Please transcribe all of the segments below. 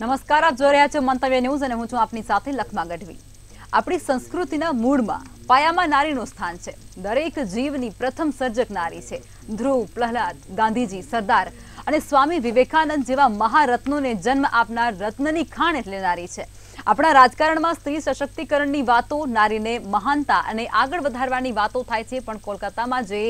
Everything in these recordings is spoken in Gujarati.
નમસ્કાર આપ જોઈ રહ્યા છો મંતવ્ય ન્યૂઝ અને હું છું આપની સાથે લખમા ગઢવી આપણી સંસ્કૃતિના મૂળમાં પાયામાં નારીનું સ્થાન છે દરેક જીવની પ્રથમ સર્જક નારી છે ધ્રુવ પ્રહલાદ ગાંધીજી સરદાર અને સ્વામી વિવેકાનંદ જેવા મહારત્નોને જન્મ આપનાર રત્નની ખાણ એટલે નારી છે આપણા રાજકારણમાં સ્ત્રી સશક્તિકરણની વાતો નારીને મહાનતા અને આગળ વધારવાની વાતો થાય છે પણ કોલકાતામાં જે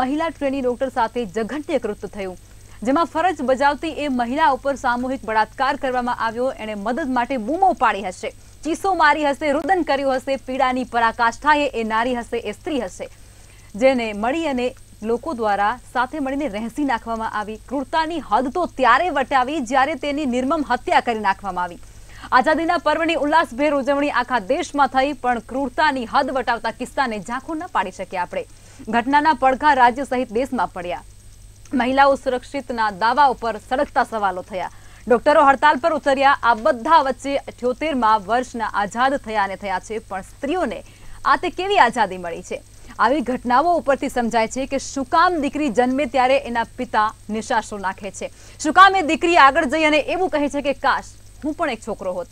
મહિલા ટ્રેની ડોક્ટર સાથે જઘન્ય થયું જેમાં ફરજ બજાવતી એ મહિલા ઉપર સામૂહિક બળાત્કાર કરવામાં આવ્યો એણે મદદ માટે બૂમો પાડી હશે ચીસો મારી હશે રુદન કર્યું હશે પીડાની પરાકાષ્ઠાએ એ નારી હશે એ સ્ત્રી હશે જેને મળી અને લોકો દ્વારા સાથે મળીને રહેસી નાખવામાં આવી ક્રૂરતાની હદ તો ત્યારે વટાવી જ્યારે તેની નિર્મમ હત્યા કરી નાખવામાં આવી આઝાદીના પર્વની ઉલ્લાસભેર ઉજવણી આખા દેશમાં થઈ પણ ક્રૂરતાની હદ વટાવતા કિસ્સાને ઝાંખું ના પાડી શકીએ આપણે ઘટનાના પડઘા રાજ્ય સહિત દેશમાં પડ્યા મહિલાઓ સુરક્ષિતના દાવા ઉપર સળગતા સવાલો થયા ડોક્ટરો હડતાલ પર ઉતર્યા આ બધા વચ્ચે અઠ્યોતેરમાં વર્ષના આઝાદ થયા અને થયા છે પણ સ્ત્રીઓને આ તે કેવી આઝાદી મળી છે આવી ઘટનાઓ ઉપરથી સમજાય છે કે શું કામ દીકરી જન્મે ત્યારે એના પિતા નિશાસો નાખે છે શું કામ એ દીકરી આગળ જઈ અને એવું કહે છે કે કાશ હું પણ એક છોકરો હોત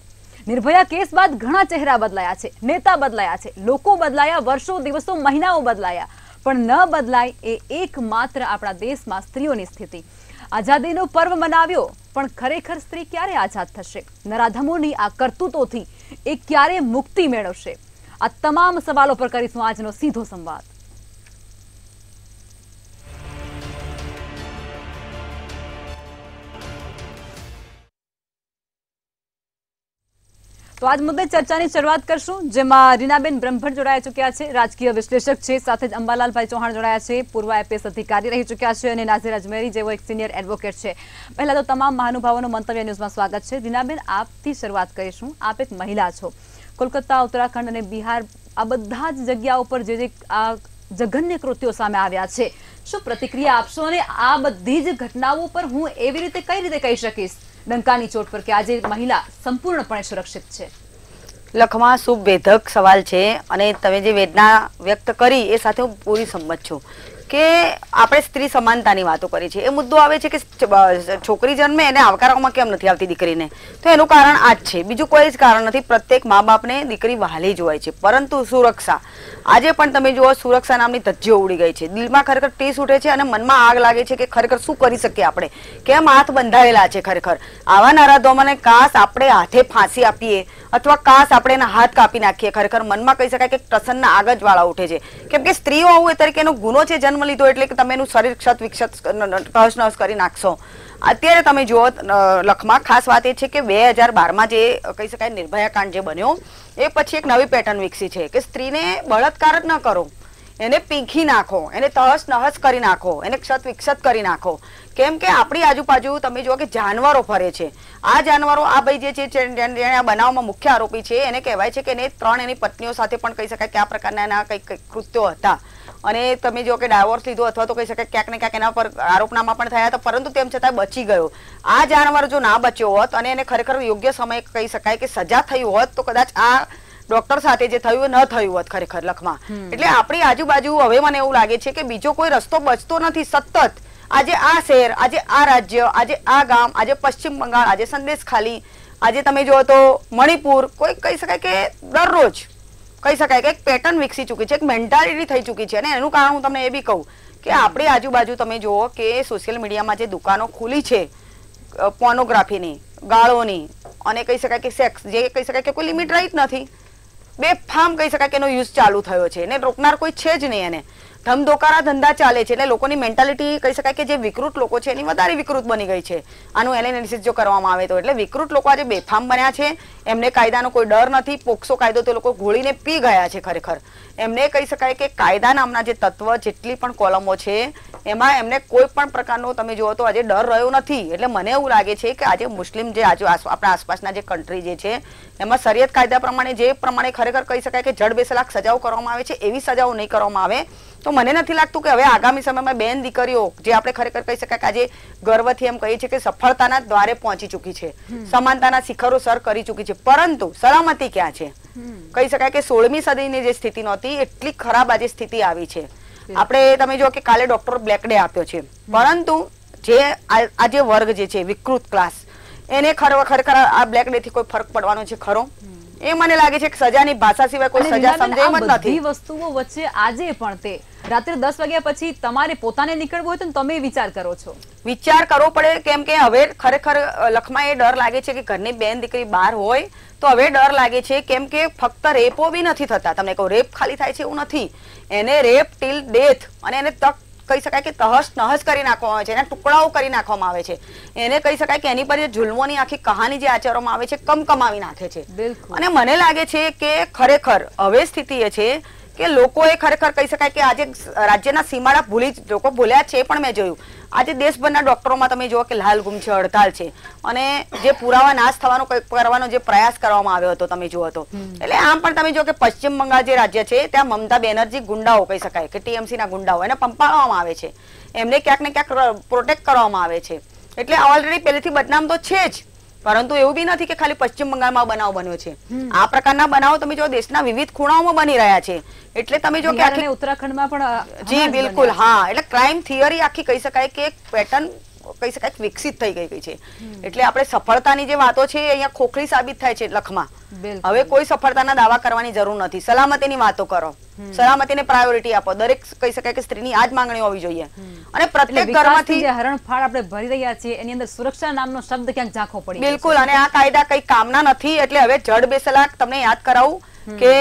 નિર્ભયા કેસ બાદ ઘણા ચહેરા બદલાયા છે નેતા બદલાયા છે લોકો બદલાયા વર્ષો દિવસો મહિનાઓ બદલાયા પણ ન બદલાય એ એકમાત્ર આપણા દેશમાં સ્ત્રીઓની સ્થિતિ આઝાદીનો પર્વ મનાવ્યો પણ ખરેખર સ્ત્રી ક્યારે આઝાદ થશે નરાધમોની આ કરતૂતોથી એ ક્યારે મુક્તિ મેળવશે આ તમામ સવાલો પર કરીશું આજનો સીધો સંવાદ તો આજ મુદ્દે ચર્ચાની શરૂઆત કરશું જેમાં રીનાબેન બ્રહ્મભટ્ટ જોડાયા ચૂક્યા છે રાજકીય વિશ્લેષક છે સાથે જ અંબાલાલભાઈ ચૌહાણ જોડાયા છે પૂર્વ આઈપીએસ અધિકારી રહી ચૂક્યા છે અને નાઝીર અજમેરી જેવો એક સિનિયર એડવોકેટ છે પહેલા તો તમામ મહાનુભાવોનું મંતવ્ય ન્યૂઝમાં સ્વાગત છે રીનાબેન આપથી શરૂઆત કરીશું આપ એક મહિલા છો કોલકાતા ઉત્તરાખંડ અને બિહાર આ બધા જ જગ્યા ઉપર જે જે આ જઘન્ય કૃત્યો સામે આવ્યા છે શું પ્રતિક્રિયા આપશો અને આ બધી જ ઘટનાઓ પર હું એવી રીતે કઈ રીતે કહી શકીશ ડંકાની ચોટ પર કે આજે મહિલા સંપૂર્ણપણે સુરક્ષિત છે લખમાં શુભ વેધક સવાલ છે અને તમે જે વેદના વ્યક્ત કરી એ સાથે હું પૂરી સંમત છું કે આપણે સ્ત્રી સમાનતાની વાતો કરી છે એ મુદ્દો આવે છે કે છોકરી જન્મે એને આવકારવામાં કેમ નથી આવતી દીકરીને તો એનું કારણ આ જ છે બીજું કોઈ જ કારણ નથી પ્રત્યેક મા બાપને દીકરી વહાલી જ હોય છે પરંતુ સુરક્ષા આજે પણ તમે જુઓ સુરક્ષા નામની ધજ્જીઓ ઉડી ગઈ છે દિલમાં ખરેખર ટીસ ઉઠે છે અને મનમાં આગ લાગે છે કે ખરેખર શું કરી શકીએ આપણે કેમ હાથ બંધાયેલા છે ખરેખર આવા નરાધોમાને કાશ આપણે હાથે ફાંસી આપીએ અથવા કાશ આપણે એના હાથ કાપી નાખીએ ખરેખર મનમાં કહી શકાય કે પ્રસન્ન આગ જ વાળા ઉઠે છે કેમ કે સ્ત્રીઓ હોવું એ તરીકેનો ગુનો છે જન્મ જન્મ લીધો એટલે કે તમે એનું શરીર ક્ષત વિક્ષત કહસ નહસ કરી નાખશો અત્યારે તમે જુઓ લખમાં ખાસ વાત એ છે કે બે હજાર બારમાં જે કહી શકાય નિર્ભયા કાંડ જે બન્યો એ પછી એક નવી પેટર્ન વિકસી છે કે સ્ત્રીને બળાત્કાર જ ન કરો એને પીંખી નાખો એને તહસ નહસ કરી નાખો એને ક્ષત વિક્ષત કરી નાખો કેમ કે આપણી આજુબાજુ તમે જુઓ કે જાનવરો ફરે છે આ જાનવરો આ ભાઈ જે છે જેણે આ બનાવમાં મુખ્ય આરોપી છે એને કહેવાય છે કે એને ત્રણ એની પત્નીઓ સાથે પણ કહી શકાય કે આ પ્રકારના એના કંઈક કૃત્યો હતા અને તમે જો કે ડાયવોર્સ લીધો અથવા તો કહી શકાય ક્યાંક ને ક્યાંક એના પર આરોપનામા પણ થયા હતા પરંતુ તેમ છતાં બચી ગયો આ જાનવર જો ના બચ્યો હોત અને એને ખરેખર યોગ્ય સમય કહી શકાય કે સજા થઈ હોત તો કદાચ આ ડોક્ટર સાથે જે થયું ન થયું હોત ખરેખર લખમાં એટલે આપણી આજુબાજુ હવે મને એવું લાગે છે કે બીજો કોઈ રસ્તો બચતો નથી સતત આજે આ શહેર આજે આ રાજ્ય આજે આ ગામ આજે પશ્ચિમ બંગાળ આજે સંદેશ ખાલી આજે તમે જુઓ તો મણિપુર કોઈ કહી શકાય કે દરરોજ કહી શકાય કે એક પેટર્ન વિકસી ચૂકી છે એક મેન્ટાલિટી થઈ ચૂકી છે અને એનું કારણ હું તમને એ બી કહું કે આપણી આજુબાજુ તમે જુઓ કે સોશિયલ મીડિયામાં જે દુકાનો ખુલી છે પોર્નોગ્રાફીની ગાળોની અને કહી શકાય કે સેક્સ જે કહી શકાય કે કોઈ લિમિટ રહી જ નથી બેફામ કહી શકાય કે એનો યુઝ ચાલુ થયો છે એને રોકનાર કોઈ છે જ નહીં એને ધમધોકારા ધંધા ચાલે છે એટલે લોકોની મેન્ટાલિટી કહી શકાય કે જે વિકૃત લોકો છે એની વધારે વિકૃત બની ગઈ છે આનું એનાલિસિસ જો કરવામાં આવે તો એટલે વિકૃત લોકો આજે બેફામ બન્યા છે એમને કાયદાનો કોઈ ડર નથી પોક્સો કાયદો તે લોકો ઘોળીને પી ગયા છે ખરેખર એમને કહી શકાય કે કાયદા નામના જે તત્વ જેટલી પણ કોલમો છે એમાં એમને કોઈ પણ પ્રકારનો તમે જુઓ તો આજે ડર રહ્યો નથી એટલે મને એવું લાગે છે કે આજે મુસ્લિમ જે આજે આપણા આસપાસના જે કન્ટ્રી જે છે એમાં શરિયત કાયદા પ્રમાણે જે પ્રમાણે ખરેખર કહી શકાય કે જડ બેસલાક સજાઓ કરવામાં આવે છે એવી સજાઓ નહીં કરવામાં આવે તો મને નથી લાગતું કે હવે આગામી સમયમાં બેન દીકરીઓ જે આપણે ખરેખર કહી શકાય કે આજે ગર્વથી એમ કહીએ છીએ કે સફળતાના દ્વારે પહોંચી ચૂકી છે સમાનતાના શિખરો સર કરી ચૂકી છે પરંતુ સલામતી ક્યાં છે કહી શકાય કે સોળમી સદીની જે સ્થિતિ નહોતી એટલી ખરાબ આજે સ્થિતિ આવી છે આપણે તમે જો કે કાલે ડોક્ટર બ્લેકડે આપ્યો છે પરંતુ જે આ જે વર્ગ જે છે વિકૃત ક્લાસ એને ખરેખર આ બ્લેક ડે થી કોઈ ફરક પડવાનો છે ખરો એ મને લાગે છે કે સજાની ભાષા સિવાય કોઈ સજા સમજાય જ નથી વસ્તુઓ વચ્ચે આજે પણ તે રાત્રે દસ વાગ્યા પછી તમારે પોતાને નીકળવું હોય તો તમે વિચાર કરો છો વિચાર કરવો પડે કેમ કે હવે ખરેખર લખમાં એ ડર લાગે છે કે ઘરની બેન દીકરી બહાર હોય તો હવે ડર લાગે છે કેમ કે ફક્ત રેપો બી નથી થતા તમને કહું રેપ ખાલી થાય છે એવું નથી એને રેપ ટીલ ડેથ અને એને તક કહી શકાય કે તહસ નહસ કરી નાખવામાં આવે છે એના ટુકડાઓ કરી નાખવામાં આવે છે એને કહી શકાય કે એની પર જે જુલ્મોની આખી કહાની જે આચરવામાં આવે છે કમ કમાવી નાખે છે અને મને લાગે છે કે ખરેખર હવે સ્થિતિ એ છે કે લોકોએ ખરેખર કહી શકાય કે આજે રાજ્યના સીમાડા ભૂલી લોકો ભૂલ્યા છે પણ મેં જોયું આજે દેશભરના ડોક્ટરોમાં તમે જુઓ કે લાલ ગુમ છે હડતાલ છે અને જે પુરાવા નાશ થવાનો કરવાનો જે પ્રયાસ કરવામાં આવ્યો હતો તમે જુઓ તો એટલે આમ પણ તમે જુઓ કે પશ્ચિમ બંગાળ જે રાજ્ય છે ત્યાં મમતા બેનર્જી ગુંડાઓ કહી શકાય કે ટીએમસીના ગુંડાઓ એને પંપાવવામાં આવે છે એમને ક્યાંક ને ક્યાંક પ્રોટેક્ટ કરવામાં આવે છે એટલે ઓલરેડી પહેલેથી બદનામ તો છે જ પરંતુ એવું બી નથી કે ખાલી પશ્ચિમ બંગાળમાં બનાવ બન્યો છે આ પ્રકારના બનાવો તમે જો દેશના વિવિધ ખૂણાઓમાં બની રહ્યા છે એટલે તમે જો કે ઉત્તરાખંડમાં પણ જી બિલકુલ હા એટલે ક્રાઇમ થિયરી આખી કહી શકાય કે પેટર્ન કહી શકાય વિકસિત થઈ ગઈ છે એટલે આપણે સફળતાની જે વાતો છે અહીંયા ખોખરી સાબિત થાય છે લખમાં હવે કોઈ સફળતાના દાવા કરવાની જરૂર નથી સલામતીની વાતો કરો સલામતીને પ્રાયોરિટી આપો દરેક કહી શકાય કે સ્ત્રીની આ જ માંગણી હોવી જોઈએ અને પ્રત્યેક ઘરમાંથી જે હરણફાળ આપણે ભરી રહ્યા છીએ એની અંદર સુરક્ષા નામનો શબ્દ ક્યાંક ઝાંખો પડે બિલકુલ અને આ કાયદા કઈ કામના નથી એટલે હવે જડ બેસલાક તમને યાદ કરાવું કે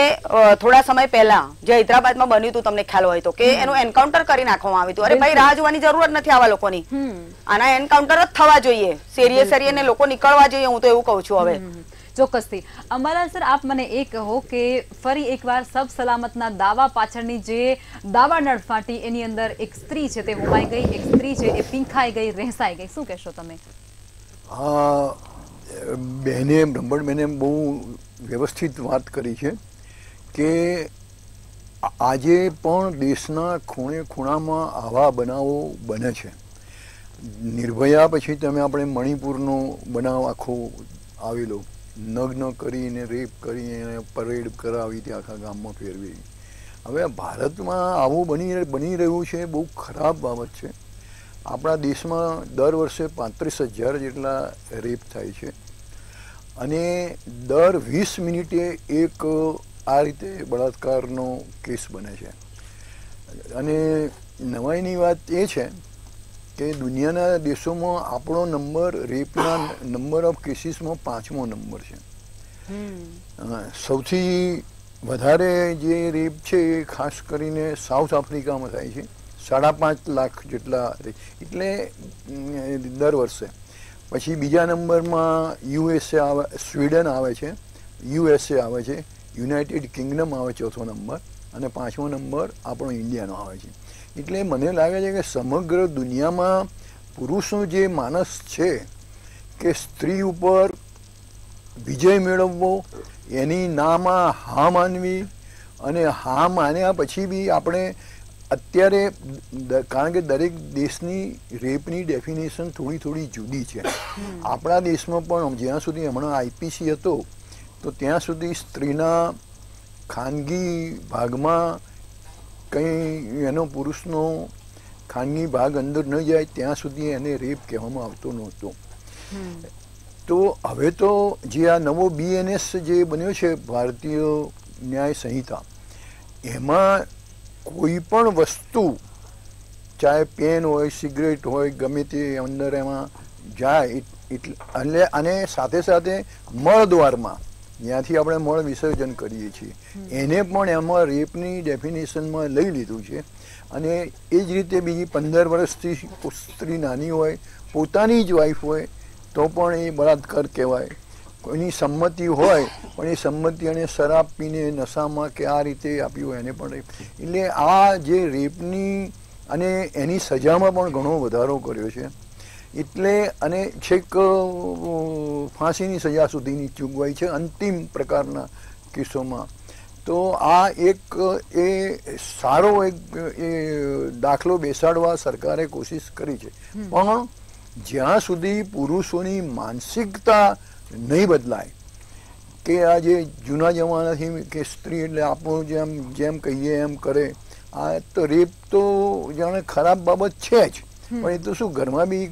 થોડા સમય પહેલા જે હૈદરાબાદમાં બન્યું હતું તમને ખ્યાલ હોય તો કે એનું એન્કાઉન્ટર કરી નાખવામાં આવ્યું હતું અરે ભાઈ રાહ જોવાની જરૂરત નથી આવા લોકોની આના એન્કાઉન્ટર જ થવા જોઈએ શેરીએ શેરીએ લોકો નીકળવા જોઈએ હું તો એવું કહું છું હવે ચોક્કસથી અમારા સર આપ મને એ કહો કે ફરી એકવાર સબ સલામતના દાવા પાછળની જે દાવા નડફાટી એની અંદર એક સ્ત્રી છે તે હોમાઈ ગઈ એક સ્ત્રી છે એ પીંખાઈ ગઈ રહેસાઈ ગઈ શું કહેશો તમે હા રમણ બેને બહુ વ્યવસ્થિત વાત કરી છે કે આજે પણ દેશના ખૂણે ખૂણામાં આવા બનાવો બને છે નિર્ભયા પછી તમે આપણે મણિપુરનો બનાવ આખો આવેલો નગ્ન કરીને રેપ કરીને પરેડ કરાવી તે આખા ગામમાં ફેરવી હવે ભારતમાં આવું બની બની રહ્યું છે બહુ ખરાબ બાબત છે આપણા દેશમાં દર વર્ષે પાંત્રીસ હજાર જેટલા રેપ થાય છે અને દર વીસ મિનિટે એક આ રીતે બળાત્કારનો કેસ બને છે અને નવાઈની વાત એ છે કે દુનિયાના દેશોમાં આપણો નંબર રેપના નંબર ઓફ કેસીસમાં પાંચમો નંબર છે સૌથી વધારે જે રેપ છે એ ખાસ કરીને સાઉથ આફ્રિકામાં થાય છે સાડા પાંચ લાખ જેટલા એટલે દર વર્ષે પછી બીજા નંબરમાં યુએસએ આવે સ્વીડન આવે છે યુએસએ આવે છે યુનાઇટેડ કિંગડમ આવે ચોથો નંબર અને પાંચમો નંબર આપણો ઇન્ડિયાનો આવે છે એટલે મને લાગે છે કે સમગ્ર દુનિયામાં પુરુષનો જે માનસ છે કે સ્ત્રી ઉપર વિજય મેળવવો એની નામાં હા માનવી અને હા માન્યા પછી બી આપણે અત્યારે કારણ કે દરેક દેશની રેપની ડેફિનેશન થોડી થોડી જુદી છે આપણા દેશમાં પણ જ્યાં સુધી હમણાં આઈપીસી હતો તો ત્યાં સુધી સ્ત્રીના ખાનગી ભાગમાં કંઈ એનો પુરુષનો ખાનગી ભાગ અંદર ન જાય ત્યાં સુધી એને રેપ કહેવામાં આવતો નહોતો તો હવે તો જે આ નવો બીએનએસ જે બન્યો છે ભારતીય ન્યાય સંહિતા એમાં કોઈ પણ વસ્તુ ચાહે પેન હોય સિગરેટ હોય ગમે તે અંદર એમાં જાય એટલે અને સાથે સાથે મળદ્વારમાં ત્યાંથી આપણે મળ વિસર્જન કરીએ છીએ એને પણ એમાં રેપની ડેફિનેશનમાં લઈ લીધું છે અને એ જ રીતે બીજી પંદર વર્ષથી સ્ત્રી નાની હોય પોતાની જ વાઈફ હોય તો પણ એ બળાત્કાર કહેવાય કોઈની સંમતિ હોય પણ એ સંમતિ એને શરાબ પીને નશામાં કે આ રીતે આપ્યું હોય એને પણ એટલે આ જે રેપની અને એની સજામાં પણ ઘણો વધારો કર્યો છે એટલે અને છેક ફાંસીની સજા સુધીની ચૂકવાઈ છે અંતિમ પ્રકારના કિસ્સોમાં તો આ એક એ સારો એક એ દાખલો બેસાડવા સરકારે કોશિશ કરી છે પણ જ્યાં સુધી પુરુષોની માનસિકતા નહીં બદલાય કે આ જે જૂના જમાનાથી કે સ્ત્રી એટલે આપણું જેમ જેમ કહીએ એમ કરે આ તો રેપ તો જાણે ખરાબ બાબત છે જ પણ એ તો શું ઘરમાં બી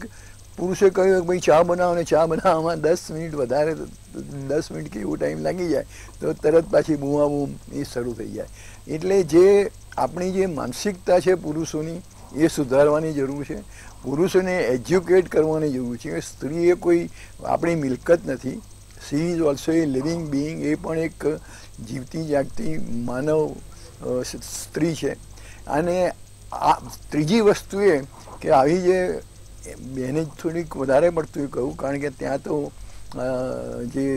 પુરુષે કહ્યું કે ભાઈ ચા બનાવો ને ચા બનાવવામાં દસ મિનિટ વધારે દસ મિનિટ કે એવો ટાઈમ લાગી જાય તો તરત પાછી બૂમા બૂમ એ શરૂ થઈ જાય એટલે જે આપણી જે માનસિકતા છે પુરુષોની એ સુધારવાની જરૂર છે પુરુષોને એજ્યુકેટ કરવાની જરૂર છે કે સ્ત્રી એ કોઈ આપણી મિલકત નથી she is also a living being એ પણ એક જીવતી જાગતી માનવ સ્ત્રી છે અને આ ત્રીજી વસ્તુ એ કે આવી જે બેને થોડીક વધારે પડતું કહું કારણ કે ત્યાં તો જે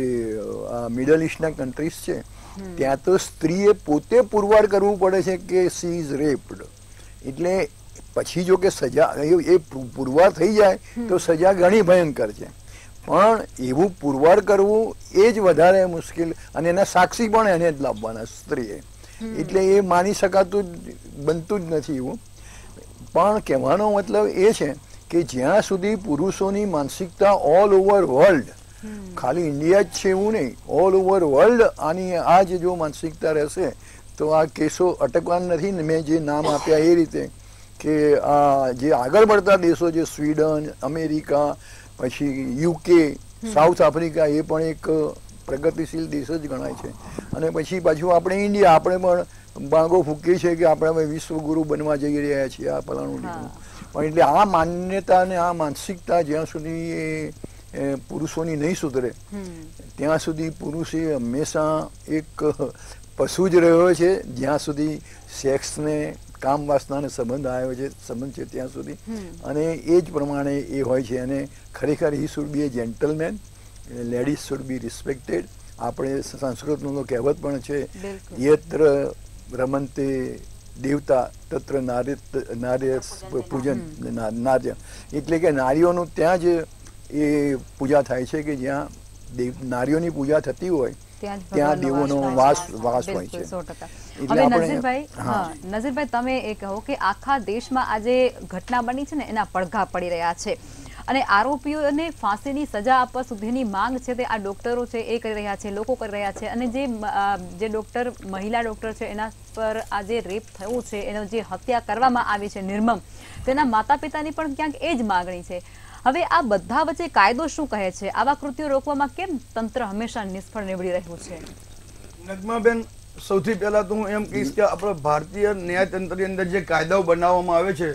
મિડલ ઇસ્ટના કન્ટ્રીઝ છે ત્યાં તો સ્ત્રીએ પોતે પુરવાર કરવું પડે છે કે સી ઇઝ રેપ્ડ એટલે પછી જો કે સજા એ પુરવાર થઈ જાય તો સજા ઘણી ભયંકર છે પણ એવું પુરવાર કરવું એ જ વધારે મુશ્કેલ અને એના સાક્ષી પણ એને જ લાવવાના સ્ત્રીએ એટલે એ માની શકાતું બનતું જ નથી એવું પણ કહેવાનો મતલબ એ છે કે જ્યાં સુધી પુરુષોની માનસિકતા ઓલ ઓવર વર્લ્ડ ખાલી ઇન્ડિયા જ છે એવું નહીં ઓલ ઓવર વર્લ્ડ આની આ જ જો માનસિકતા રહેશે તો આ કેસો અટકવાના નથી ને મેં જે નામ આપ્યા એ રીતે કે આ જે આગળ પડતા દેશો જે સ્વીડન અમેરિકા પછી યુકે સાઉથ આફ્રિકા એ પણ એક પ્રગતિશીલ દેશ જ ગણાય છે અને પછી પાછું આપણે ઇન્ડિયા આપણે પણ બાંગો ફૂકીએ છીએ કે આપણે હવે વિશ્વગુરુ બનવા જઈ રહ્યા છીએ આ પલાણું પણ એટલે આ માન્યતા અને આ માનસિકતા જ્યાં સુધી એ પુરુષોની નહીં સુધરે ત્યાં સુધી પુરુષે હંમેશા એક પશુ જ રહ્યો છે જ્યાં સુધી સેક્સને કામ વાસનાને સંબંધ આવ્યો છે સંબંધ છે ત્યાં સુધી અને એ જ પ્રમાણે એ હોય છે અને ખરેખર he should be a gentleman ladies should be respected આપણે સંસ્કૃતનું તો કહેવત પણ છે યત્ર રમંતે દેવતા તત્ર નાર્ય નાર્ય પૂજન નાર્ય એટલે કે નારીઓનું ત્યાં જ એ પૂજા થાય છે કે જ્યાં દેવ નારીઓની પૂજા થતી હોય ત્યાં દેવોનો વાસ વાસ હોય છે હવે તમે એ કહો કે આખા દેશમાં આજે ઘટના બની છે ને એના પડઘા પડી રહ્યા છે અને આરોપીઓને ફાંસીની સજા આપવા સુધીની માંગ છે તે આ ડોક્ટરો છે એ કરી રહ્યા છે લોકો કરી રહ્યા છે અને જે જે ડોક્ટર મહિલા ડોક્ટર છે એના પર આ જે રેપ થયું છે એનો જે હત્યા કરવામાં આવી છે નિર્મમ તેના માતા પિતાની પણ ક્યાંક એ જ માગણી છે હવે આ બધા વચ્ચે કાયદો શું કહે છે આવા કૃત્યો રોકવામાં કેમ તંત્ર હંમેશા નિષ્ફળ નીવડી રહ્યું છે નગમાબેન સૌથી પહેલા તો હું એમ કહીશ કે આપણે ભારતીય ન્યાયતંત્રની અંદર જે કાયદાઓ બનાવવામાં આવે છે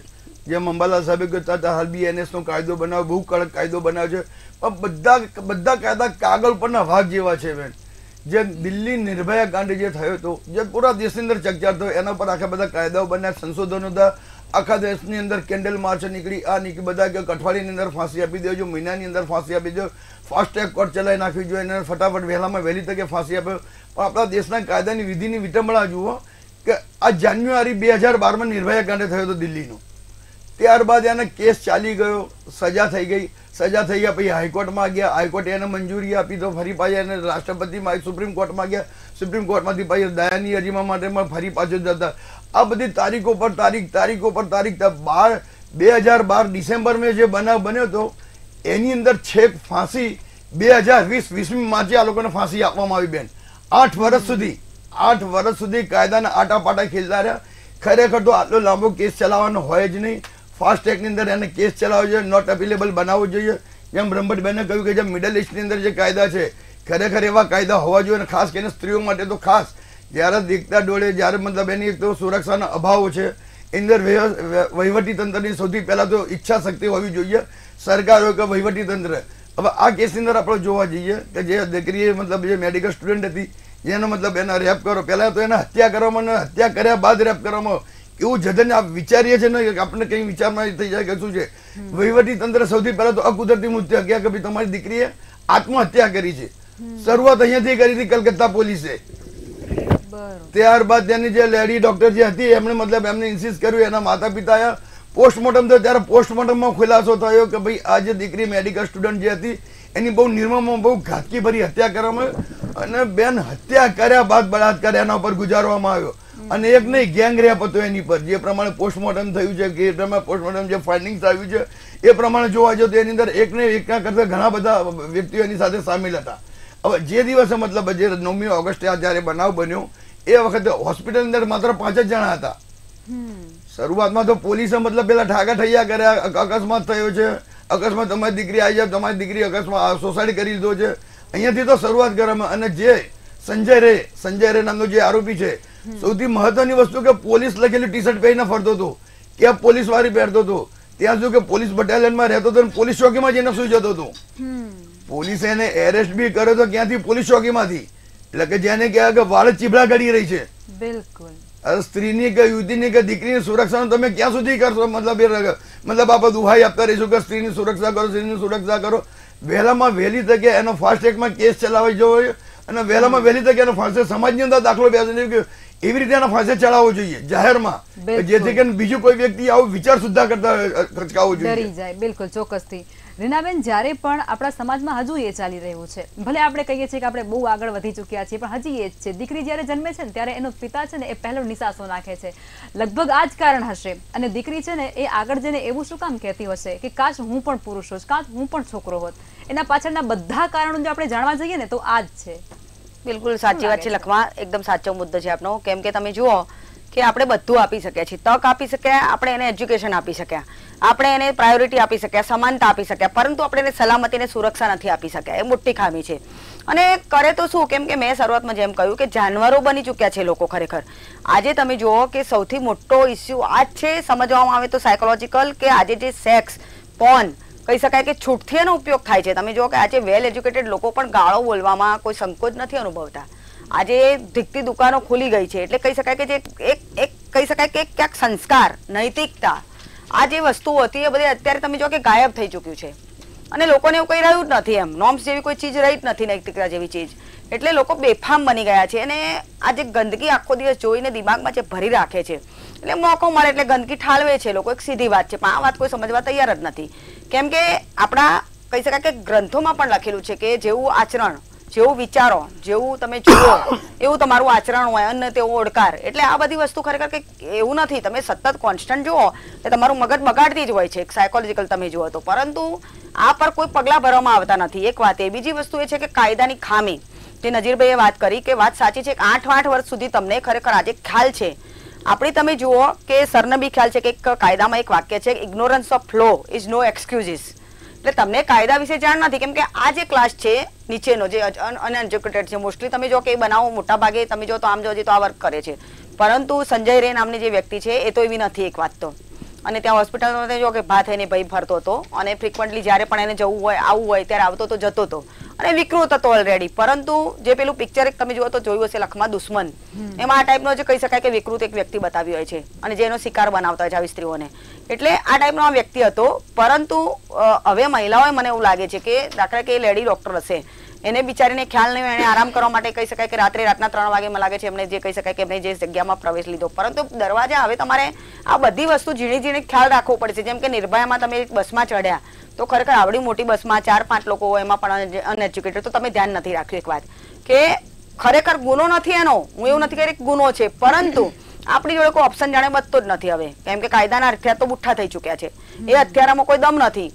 જે અંબાલાલ સાહેબે કહેતા હતા હાલ બીએનએસનો કાયદો બનાવ્યો બહુ કડક કાયદો બનાવ્યો છે પણ બધા બધા કાયદા કાગળ પરના ભાગ જેવા છે બેન જે દિલ્હી નિર્ભયા કાંડ જે થયો હતો જે પૂરા દેશની અંદર ચકચાર થયો એના પર આખા બધા કાયદાઓ બન્યા સંશોધનો હતા આખા દેશની અંદર કેન્ડલ માર્ચ નીકળી આ નીકળી બધા કે કઠવાડીની અંદર ફાંસી આપી દેજો મહિનાની અંદર ફાંસી આપી દેજો ફાસ્ટ ટ્રેક કોર્ટ ચલાવી નાખવી જોઈએ અને ફટાફટ વહેલામાં વહેલી તકે ફાંસી આપે પણ આપણા દેશના કાયદાની વિધિની વિટંબણા જુઓ કે આ જાન્યુઆરી બે હજાર બારમાં નિર્ભયા કાંડે થયો હતો દિલ્હીનો ત્યારબાદ એને કેસ ચાલી ગયો સજા થઈ ગઈ સજા થઈ ગયા પછી હાઈકોર્ટમાં ગયા હાઈકોર્ટે એને મંજૂરી આપી તો ફરી પાછી એને રાષ્ટ્રપતિમાં સુપ્રીમ કોર્ટમાં ગયા સુપ્રીમ કોર્ટમાંથી પાછી દયાની અરજીમાં માટે ફરી પાછો જતા આ બધી તારીખો પર તારીખ તારીખો પર તારીખ બાર બે હજાર બાર ડિસેમ્બરમાં જે બનાવ બન્યો હતો એની અંદર છેક ફાંસી બે હજાર વીસ વીસમી માર્ચે આ લોકોને ફાંસી આપવામાં આવી બેન આઠ વર્ષ સુધી આઠ વર્ષ સુધી કાયદાના આટાપાટા ખેલતા રહ્યા ખરેખર તો આટલો લાંબો કેસ ચલાવવાનો હોય જ નહીં ફાસ્ટ ટ્રેકની અંદર એને કેસ ચલાવવો જોઈએ નોટ અવેલેબલ બનાવવો જોઈએ જેમ બ્રહ્મટબેને કહ્યું કે જે મિડલ ઇસ્ટની અંદર જે કાયદા છે ખરેખર એવા કાયદા હોવા જોઈએ અને ખાસ કરીને સ્ત્રીઓ માટે તો ખાસ જ્યારે દીકતા ડોળે જ્યારે મતલબ એની એક તો સુરક્ષાનો અભાવ છે અંદર વહીવટી તંત્રની સૌથી પહેલાં તો ઈચ્છા શક્તિ હોવી જોઈએ સરકાર હોય કે વહીવટીતંત્ર હવે આ કેસની અંદર આપણે જોવા જઈએ કે જે દીકરીએ મતલબ જે મેડિકલ સ્ટુડન્ટ હતી જેનો મતલબ એના રેપ કરો પહેલાં તો એને હત્યા કરવામાં હત્યા કર્યા બાદ રેપ કરવામાં એવું જતન આપ વિચારીએ છીએ ને આપણને કંઈ વિચારમાં થઈ જાય કે શું છે વહીવટી તંત્ર સૌથી પહેલાં તો અકુદરતી મૃત્યુ હત્યા કે ભાઈ તમારી દીકરીએ આત્મહત્યા કરી છે શરૂઆત અહીંયાથી કરી હતી કલકત્તા પોલીસે ત્યારબાદ તેની જે લેડી ડોક્ટર જે હતી એમણે મતલબ એમને ઇન્સિસ્ટ કર્યું એના માતા પિતાએ પોસ્ટમોર્ટમ થયો ત્યારે પોસ્ટમોર્ટમમાં ખુલાસો થયો કે ભાઈ આ જે દીકરી મેડિકલ સ્ટુડન્ટ જે હતી એની બહુ નિર્મમમાં બહુ ઘાતકી ભરી હત્યા કરવામાં અને બેન હત્યા કર્યા બાદ બળાત્કાર એના પર ગુજારવામાં આવ્યો અને એક નહીં ગેંગ ગેંગરેપ હતો એની પર જે પ્રમાણે પોસ્ટમોર્ટમ થયું છે કે પ્રમાણે પોસ્ટમોર્ટમ જે ફાઇન્ડિંગ્સ આવ્યું છે એ પ્રમાણે જોવા જો તો એની અંદર એક નહીં એકના કરતા ઘણા બધા વ્યક્તિઓ એની સાથે સામેલ હતા હવે જે દિવસે મતલબ જે નવમી ઓગસ્ટે આ જ્યારે બનાવ બન્યો એ વખતે હોસ્પિટલની અંદર માત્ર પાંચ જ જણા હતા શરૂઆતમાં તો પોલીસે મતલબ પેલા ઠાકા ઠૈયા કર્યા અકસ્માત થયો છે અકસ્માત તમારી દીકરી આવી જાય તમારી દીકરી અકસ્માત સોસાઇડ કરી દીધો છે અહીંયાથી તો શરૂઆત કરવામાં અને જે સંજય રે સંજય રે નામનો જે આરોપી છે સૌથી મહત્વની વસ્તુ કે પોલીસ લખેલી ટી શર્ટ પહેરીને ફરતો હતો ક્યાં પોલીસ વાળી પહેરતો હતો ત્યાં શું કે પોલીસ બટાલિયનમાં રહેતો હતો પોલીસ ચોકીમાં જઈને સુઈ જતો હતો પોલીસે એને એરેસ્ટ બી કર્યો તો ક્યાંથી પોલીસ ચોકીમાંથી એટલે કે જેને કહેવાય કે વાળ ચીભડા ગળી રહી છે બિલકુલ સ્ત્રીની કે યુવતીની કે દીકરીની સુરક્ષાનું તમે ક્યાં સુધી કરશો મતલબ એ મતલબ આપણે દુહાઈ આપતા રહીશું કે સ્ત્રીની સુરક્ષા કરો સ્ત્રીની સુરક્ષા કરો વહેલામાં વહેલી તકે એનો ફાસ્ટ ટ્રેકમાં કેસ ચલાવી જોઈએ અને વહેલામાં વહેલી તકે એનો ફાંસે સમાજની અંદર દાખલો બેસે એવી રીતે એનો ફાંસે ચડાવવો જોઈએ જાહેરમાં જેથી કરીને બીજું કોઈ વ્યક્તિ આવો વિચાર સુધા કરતા ખચકાવવો જોઈએ બિલકુલ ચોક્કસથી રીનાબેન જ્યારે પણ આપણા સમાજમાં હજુ એ ચાલી રહ્યું છે ભલે આપણે કહીએ છીએ કે આપણે બહુ આગળ વધી ચૂક્યા છીએ પણ હજી એ જ છે દીકરી જ્યારે જન્મે છે ને ત્યારે એનો પિતા છે ને એ પહેલો નિશાસો નાખે છે લગભગ આ જ કારણ હશે અને દીકરી છે ને એ આગળ જઈને એવું શું કામ કહેતી હશે કે કાશ હું પણ પુરુષ હોઉં કાશ હું પણ છોકરો હોત એના પાછળના બધા કારણો જો આપણે જાણવા જઈએ ને તો આ જ છે બિલકુલ સાચી વાત છે લખવા એકદમ સાચો મુદ્દો છે આપનો કેમ કે તમે જુઓ કે આપણે બધું આપી શક્યા છીએ તક આપી શક્યા આપણે એને એજ્યુકેશન આપી શક્યા આપણે એને પ્રાયોરિટી આપી શક્યા સમાનતા આપી શક્યા પરંતુ આપણે એને સલામતી અને સુરક્ષા નથી આપી શક્યા એ મોટી ખામી છે અને કરે તો શું કેમ કે મેં શરૂઆતમાં જેમ કહ્યું કે જાનવરો બની ચૂક્યા છે લોકો ખરેખર આજે તમે જુઓ કે સૌથી મોટો ઇસ્યુ આ જ છે સમજવામાં આવે તો સાયકોલોજીકલ કે આજે જે સેક્સ પોન કહી શકાય કે છૂટથી એનો ઉપયોગ થાય છે તમે જુઓ કે આજે વેલ એજ્યુકેટેડ લોકો પણ ગાળો બોલવામાં કોઈ સંકોચ નથી અનુભવતા આજે ધીકતી દુકાનો ખુલી ગઈ છે એટલે કહી શકાય કે જે એક એક કહી શકાય કે ક્યાંક સંસ્કાર નૈતિકતા આ જે વસ્તુઓ હતી એ બધી અત્યારે તમે જો કે ગાયબ થઈ ચૂક્યું છે અને લોકોને એવું કહી રહ્યું જ નથી એમ નોમ્સ જેવી કોઈ ચીજ રહી જ નથી નૈતિકતા જેવી ચીજ એટલે લોકો બેફામ બની ગયા છે અને આ જે ગંદકી આખો દિવસ જોઈને દિમાગમાં જે ભરી રાખે છે એટલે મોકો મળે એટલે ગંદકી ઠાલવે છે લોકો એક સીધી વાત છે પણ આ વાત કોઈ સમજવા તૈયાર જ નથી કેમ કે આપણા કહી શકાય કે ગ્રંથોમાં પણ લખેલું છે કે જેવું આચરણ જેવું વિચારો જેવું તમે જુઓ એવું તમારું આચરણ હોય અને તેવો ઓળકાર એટલે આ બધી વસ્તુ ખરેખર કંઈક એવું નથી તમે સતત કોન્સ્ટન્ટ જુઓ એટલે તમારું મગજ બગાડતી જ હોય છે એક સાયકોલોજીકલ તમે જુઓ તો પરંતુ આ પર કોઈ પગલાં ભરવામાં આવતા નથી એક વાત એ બીજી વસ્તુ એ છે કે કાયદાની ખામી જે નજીરભાઈએ વાત કરી કે વાત સાચી છે આઠ આઠ વર્ષ સુધી તમને ખરેખર આજે ખ્યાલ છે આપણે તમે જુઓ કે સરને બી ખ્યાલ છે કે એક કાયદામાં એક વાક્ય છે ignorance of law is no excuses એટલે તમને કાયદા વિશે જાણ નથી કેમ કે આ જે ક્લાસ છે નીચેનો જે અનએજ્યુકેટેડ છે મોસ્ટલી તમે જો કે એ બનાવો મોટા ભાગે તમે જો તો આમ જો તો આ વર્ક કરે છે પરંતુ સંજય રે નામની જે વ્યક્તિ છે એ તો એવી નથી એક વાત તો અને ત્યાં હોસ્પિટલમાં જો કે ભા થઈને ભાઈ ભરતો હતો અને ફ્રિકવન્ટલી જ્યારે પણ એને જવું હોય આવવું હોય ત્યારે આવતો તો જતો હતો અને વિકૃત હતો ઓલરેડી પરંતુ જે પેલું પિક્ચર એક તમે જુઓ તો જોયું હશે લખમાં દુશ્મન એમાં આ ટાઈપનો જે કહી શકાય કે વિકૃત એક વ્યક્તિ બતાવી હોય છે અને જેનો શિકાર બનાવતા હોય છે આવી સ્ત્રીઓને એટલે આ ટાઈપનો આ વ્યક્તિ હતો પરંતુ હવે મહિલાઓએ મને એવું લાગે છે કે દાખલા કે લેડી ડોક્ટર હશે એને બિચારીને ખ્યાલ નહીં એને આરામ કરવા માટે કહી શકાય કે રાત્રે રાતના ત્રણ વાગે મને લાગે છે એમને જે કહી શકાય કે એમને જે જગ્યામાં પ્રવેશ લીધો પરંતુ દરવાજા હવે તમારે આ બધી વસ્તુ ઝીણી ઝીણી ખ્યાલ રાખવો પડશે જેમ કે નિર્ભયામાં તમે બસમાં ચડ્યા તો ખરેખર આવડી મોટી બસમાં ચાર પાંચ લોકો એમાં પણ અનએજ્યુકેટેડ તો તમે ધ્યાન નથી રાખ્યું એક વાત કે ખરેખર ગુનો નથી એનો હું એવું નથી કહી ગુનો છે પરંતુ આપણી જોડે કોઈ ઓપ્શન જાણે બચતો જ નથી હવે કેમ કે કાયદાના હથિયાર તો બુઠ્ઠા થઈ ચુક્યા છે એ હથિયારમાં કોઈ દમ નથી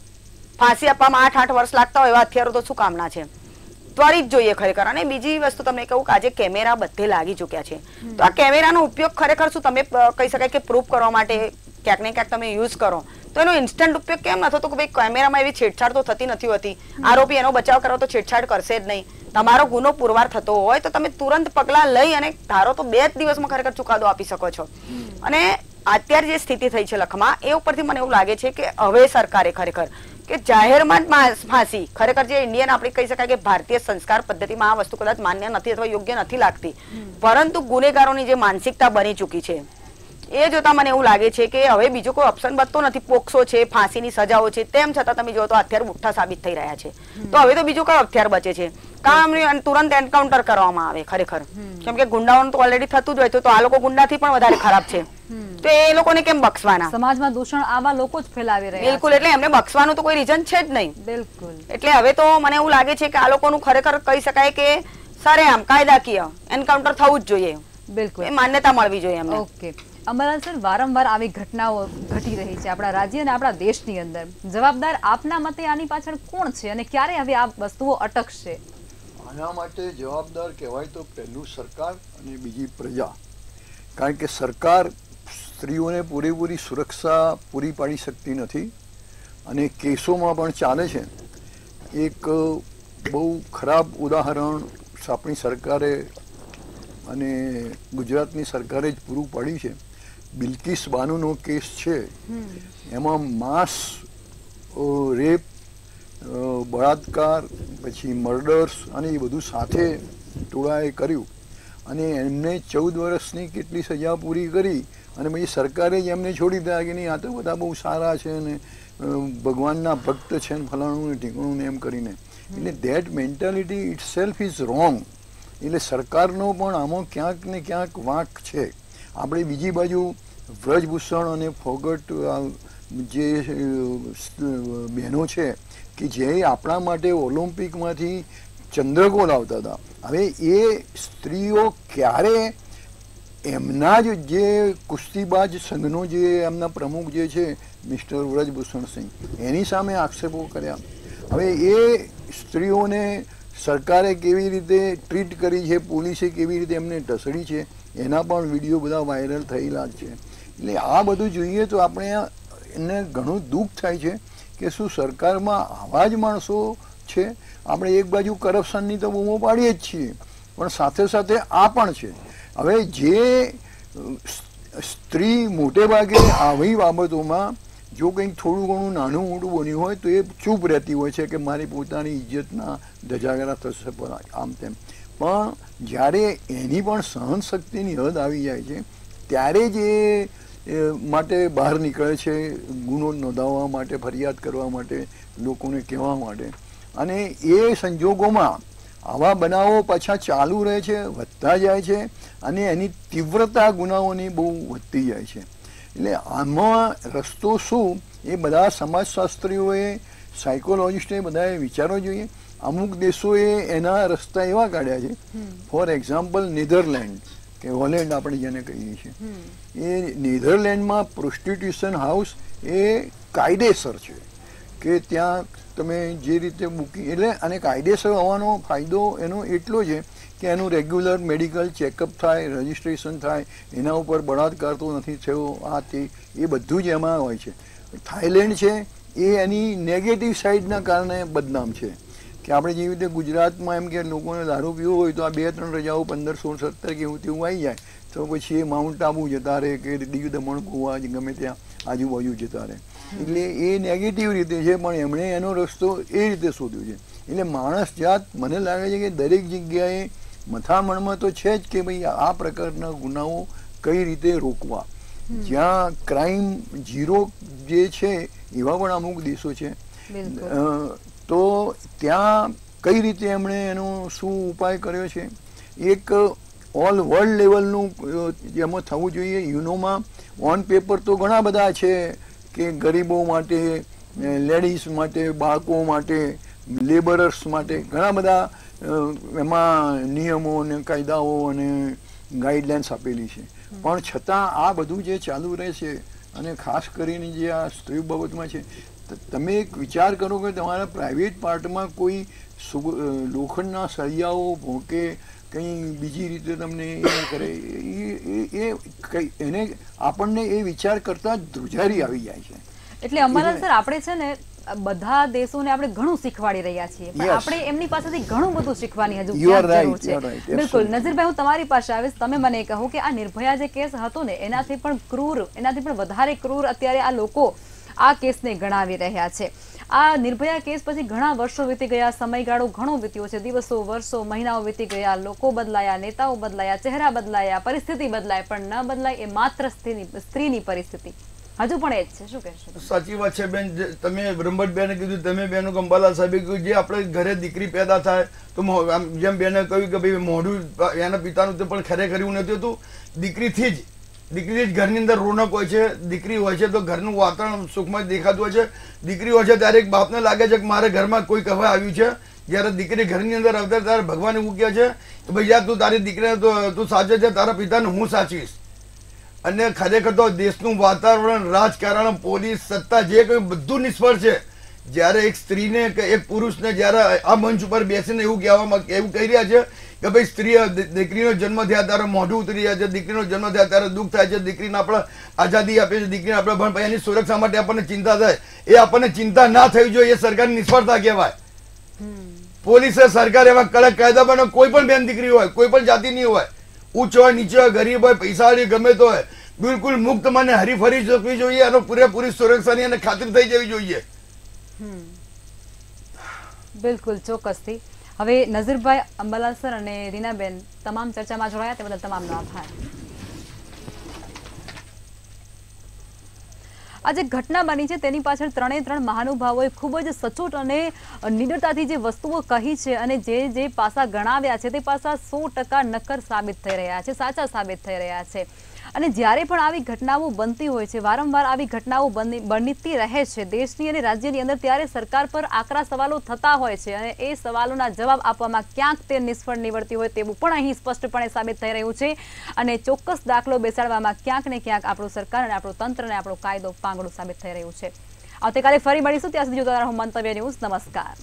ફાંસી આપવામાં આઠ આઠ વર્ષ લાગતા હોય એવા હથિયારો તો શું કામના છે ત્વરિત જોઈએ ખરેખર અને બીજી વસ્તુ તમને કહું કે આજે કેમેરા બધે લાગી ચુક્યા છે તો આ કેમેરાનો ઉપયોગ ખરેખર શું તમે કહી શકાય કે પ્રૂફ કરવા માટે ક્યાંક ને ક્યાંક તમે યુઝ કરો તો એનો ઇન્સ્ટન્ટ ઉપયોગ કેમ નથો તો કે ભાઈ કેમેરામાં એવી છેડછાડ તો થતી નથી હોતી આરોપી એનો બચાવ કરવા તો છેડછાડ કરશે જ નહીં તમારો ગુનો પુરવાર થતો હોય તો તમે તુરંત પગલાં લઈ અને ધારો તો બે જ દિવસમાં ખરેખર ચુકાદો આપી શકો છો અને અત્યારે જે સ્થિતિ થઈ છે લખમાં એ ઉપરથી મને એવું લાગે છે કે હવે સરકારે ખરેખર કે જાહેરમાં ફાંસી ખરેખર જે ઇન્ડિયન આપણે કહી શકાય કે ભારતીય સંસ્કાર પદ્ધતિમાં આ વસ્તુ કદાચ માન્ય નથી અથવા યોગ્ય નથી લાગતી પરંતુ ગુનેગારોની જે માનસિકતા બની ચૂકી છે એ જોતા મને એવું લાગે છે કે હવે બીજો કોઈ ઓપ્શન બચતો નથી પોક્સો છે ફાંસીની સજાઓ છે તેમ છતાં તમે જો તો હથિયાર મુઠ્ઠા સાબિત થઈ રહ્યા છે તો હવે તો બીજું કયો હથિયાર બચે છે કામ તુરંત એન્કાઉન્ટર કરવામાં આવે ખરેખર કેમ કે ગુંડાઓનું તો ઓલરેડી થતું જ હોય તો આ લોકો ગુંડાથી પણ વધારે ખરાબ છે તો એ લોકોને કેમ બક્ષવાના સમાજમાં દૂષણ આવા લોકો જ ફેલાવી રહ્યા બિલકુલ એટલે એમને બક્ષવાનું તો કોઈ રીઝન છે જ નહીં બિલકુલ એટલે હવે તો મને એવું લાગે છે કે આ લોકોનું ખરેખર કહી શકાય કે સરેઆમ કાયદાકીય એન્કાઉન્ટર થવું જ જોઈએ બિલકુલ એ માન્યતા મળવી જોઈએ એમને ઓકે અમરાલ સર વારંવાર આવી ઘટનાઓ ઘટી રહી છે આપણા રાજ્ય અને આપણા દેશની અંદર જવાબદાર આપના મતે આની પાછળ કોણ છે અને ક્યારે હવે આ વસ્તુઓ અટકશે આના માટે જવાબદાર કહેવાય તો પહેલું સરકાર અને બીજી પ્રજા કારણ કે સરકાર સ્ત્રીઓને પૂરેપૂરી સુરક્ષા પૂરી પાડી શકતી નથી અને કેસોમાં પણ ચાલે છે એક બહુ ખરાબ ઉદાહરણ આપણી સરકારે અને ગુજરાતની સરકારે જ પૂરું પાડ્યું છે બિલકિસ બાનુનો કેસ છે એમાં માસ રેપ બળાત્કાર પછી મર્ડર્સ અને એ બધું સાથે ટોળાએ કર્યું અને એમને ચૌદ વર્ષની કેટલી સજા પૂરી કરી અને પછી સરકારે જ એમને છોડી દીધા કે નહીં આ તો બધા બહુ સારા છે ને ભગવાનના ભક્ત છે ને ફલાણું ને ઢીંગણું ને એમ કરીને એટલે that mentality itself is wrong એટલે સરકારનો પણ આમાં ક્યાંક ને ક્યાંક વાંક છે આપણે બીજી બાજુ વ્રજભૂષણ અને ફોગટ જે બહેનો છે કે જે આપણા માટે ઓલિમ્પિકમાંથી ચંદ્રકો લાવતા હતા હવે એ સ્ત્રીઓ ક્યારે એમના જ જે કુસ્તીબાજ સંઘનો જે એમના પ્રમુખ જે છે મિસ્ટર વ્રજભૂષણસિંહ એની સામે આક્ષેપો કર્યા હવે એ સ્ત્રીઓને સરકારે કેવી રીતે ટ્રીટ કરી છે પોલીસે કેવી રીતે એમને ઢસડી છે એના પણ વિડીયો બધા વાયરલ થયેલા છે એટલે આ બધું જોઈએ તો આપણે એને ઘણું દુઃખ થાય છે કે શું સરકારમાં આવા જ માણસો છે આપણે એક બાજુ કરપ્શનની તો બૂમો પાડીએ જ છીએ પણ સાથે સાથે આ પણ છે હવે જે સ્ત્રી મોટે ભાગે આવી બાબતોમાં જો કંઈક થોડું ઘણું નાનું મોટું બન્યું હોય તો એ ચૂપ રહેતી હોય છે કે મારી પોતાની ઇજ્જતના ધજાગરા થશે આમ તેમ પણ જ્યારે એની પણ સહનશક્તિની હદ આવી જાય છે ત્યારે જ એ માટે બહાર નીકળે છે ગુનો નોંધાવવા માટે ફરિયાદ કરવા માટે લોકોને કહેવા માટે અને એ સંજોગોમાં આવા બનાવો પાછા ચાલુ રહે છે વધતા જાય છે અને એની તીવ્રતા ગુનાઓની બહુ વધતી જાય છે એટલે આમાં રસ્તો શું એ બધા સમાજશાસ્ત્રીઓએ સાયકોલોજિસ્ટે બધાએ વિચારવો જોઈએ અમુક દેશોએ એના રસ્તા એવા કાઢ્યા છે ફોર એક્ઝામ્પલ નેધરલેન્ડ કે હોલેન્ડ આપણે જેને કહીએ છીએ એ નેધરલેન્ડમાં પ્રોસ્ટિટ્યુશન હાઉસ એ કાયદેસર છે કે ત્યાં તમે જે રીતે મૂકી એટલે અને કાયદેસર હોવાનો ફાયદો એનો એટલો છે કે એનું રેગ્યુલર મેડિકલ ચેકઅપ થાય રજિસ્ટ્રેશન થાય એના ઉપર બળાત્કાર તો નથી થયો આ તે એ બધું જ એમાં હોય છે થાઇલેન્ડ છે એ એની નેગેટિવ સાઇડના કારણે બદનામ છે કે આપણે જેવી રીતે ગુજરાતમાં એમ કે લોકોને દારૂ પીવો હોય તો આ બે ત્રણ રજાઓ પંદર સોળ સત્તર કે એવું તેવું આવી જાય તો પછી એ માઉન્ટ આબુ જતા રહે કે દીવ દમણ ગોવા ગમે ત્યાં આજુબાજુ જતા રહે એટલે એ નેગેટિવ રીતે છે પણ એમણે એનો રસ્તો એ રીતે શોધ્યો છે એટલે માણસ જાત મને લાગે છે કે દરેક જગ્યાએ મથામણમાં તો છે જ કે ભાઈ આ પ્રકારના ગુનાઓ કઈ રીતે રોકવા જ્યાં ક્રાઇમ ઝીરો જે છે એવા પણ અમુક દેશો છે તો ત્યાં કઈ રીતે એમણે એનો શું ઉપાય કર્યો છે એક ઓલ વર્લ્ડ લેવલનું જેમાં થવું જોઈએ યુનોમાં ઓન પેપર તો ઘણા બધા છે કે ગરીબો માટે લેડીઝ માટે બાળકો માટે લેબરર્સ માટે ઘણા બધા એમાં નિયમો અને કાયદાઓ અને ગાઈડલાઇન્સ આપેલી છે પણ છતાં આ બધું જે ચાલુ રહે છે અને ખાસ કરીને જે આ સ્ત્રી બાબતમાં છે તમે એક વિચાર કરો કે તમારા પ્રાઇવેટ પાર્ટમાં કોઈ લોખંડના સળિયાઓ ભોંકે કંઈ બીજી રીતે તમને એ કરે એ કંઈ એને આપણને એ વિચાર કરતા ધ્રુજારી આવી જાય છે એટલે અમારા સર આપણે છે ને બધા દેશોને આપણે ઘણું શીખવાડી રહ્યા છીએ આપણે એમની પાસેથી ઘણું બધું શીખવાની હજુ બિલકુલ નજીરભાઈ હું તમારી પાસે આવીશ તમે મને કહો કે આ નિર્ભયા જે કેસ હતો ને એનાથી પણ ક્રૂર એનાથી પણ વધારે ક્રૂર અત્યારે આ લોકો આ કેસને ગણાવી રહ્યા છે આ નિર્ભયા કેસ પછી ઘણા વર્ષો વીતી ગયા સમયગાળો ઘણો વીત્યો છે દિવસો વર્ષો મહિનાઓ વીતી ગયા લોકો બદલાયા નેતાઓ બદલાયા ચહેરા બદલાયા પરિસ્થિતિ બદલાય પણ ન બદલાય એ માત્ર સ્ત્રીની પરિસ્થિતિ હજુ પણ એ જ છે શું કહેશો સાચી વાત છે બેન તમે બેને કીધું તમે બેનો ગંબાલાલ સાહેબે કીધું જે આપણે ઘરે દીકરી પેદા થાય તો જેમ બેને કહ્યું કે ભાઈ મોઢું એના પિતાનું તે પણ ખરેખર એવું નથી હતું દીકરીથી જ દીકરી જ ઘરની અંદર રોનક હોય છે દીકરી હોય છે તો ઘરનું વાતાવરણ સુખમાં દેખાતું હોય છે દીકરી હોય છે ત્યારે એક બાપને લાગે છે કે મારે ઘરમાં કોઈ કહેવા આવ્યું છે જ્યારે દીકરી ઘરની અંદર આવતા ત્યારે ભગવાન એવું કહે છે કે ભાઈ યાર તું તારી દીકરીને તો તું સાચે છે તારા પિતાને હું સાચીશ અને ખરેખર તો દેશનું વાતાવરણ રાજકારણ પોલીસ સત્તા જે કંઈ બધું નિષ્ફળ છે જ્યારે એક સ્ત્રીને કે એક પુરુષને જ્યારે આ મંચ ઉપર બેસીને એવું કહેવામાં એવું કહી રહ્યા છે કે ભાઈ સ્ત્રી દીકરીનો જન્મ થયા ત્યારે મોઢું ઉતરી જાય છે દીકરીનો જન્મ થયા ત્યારે દુઃખ થાય છે દીકરીને આપણે આઝાદી આપીએ છીએ દીકરીને આપણે ભણ એની સુરક્ષા માટે આપણને ચિંતા થાય એ આપણને ચિંતા ના થવી જોઈએ એ સરકારની નિષ્ફળતા કહેવાય પોલીસે સરકાર એવા કડક કાયદા બનાવ કોઈ પણ બેન દીકરી હોય કોઈ પણ જાતિની હોય ઊંચ હોય નીચે હોય ગરીબ હોય પૈસા પૈસાવાળી ગમે તો હોય બિલકુલ મુક્ત મને હરીફરી શકવી જોઈએ અને પૂરેપૂરી સુરક્ષાની અને ખાતરી થઈ જવી જોઈએ બિલકુલ ચોક્કસથી હવે નઝીરભાઈ અંબાલાસર અને રીનાબેન તમામ ચર્ચામાં જોડાયા તે બદલ તમામનો આભાર આ જે ઘટના બની છે તેની પાછળ ત્રણે ત્રણ મહાનુભાવોએ ખૂબ જ સચોટ અને નિડરતાથી જે વસ્તુઓ કહી છે અને જે જે પાસા ગણાવ્યા છે તે પાસા સો નક્કર સાબિત થઈ રહ્યા છે સાચા સાબિત થઈ રહ્યા છે અને જ્યારે પણ આવી ઘટનાઓ બનતી હોય છે વારંવાર આવી ઘટનાઓ બનતી રહે છે દેશની અને રાજ્યની અંદર ત્યારે સરકાર પર આકરા સવાલો થતા હોય છે અને એ સવાલોના જવાબ આપવામાં ક્યાંક તે નિષ્ફળ નીવડતી હોય તેવું પણ અહીં સ્પષ્ટપણે સાબિત થઈ રહ્યું છે અને ચોક્કસ દાખલો બેસાડવામાં ક્યાંક ને ક્યાંક આપણું સરકાર અને આપણું તંત્ર અને આપણો કાયદો પાંગડો સાબિત થઈ રહ્યું છે આવતીકાલે ફરી મળીશું ત્યાં સુધી જોતા રહો મંતવ્ય ન્યૂઝ નમસ્કાર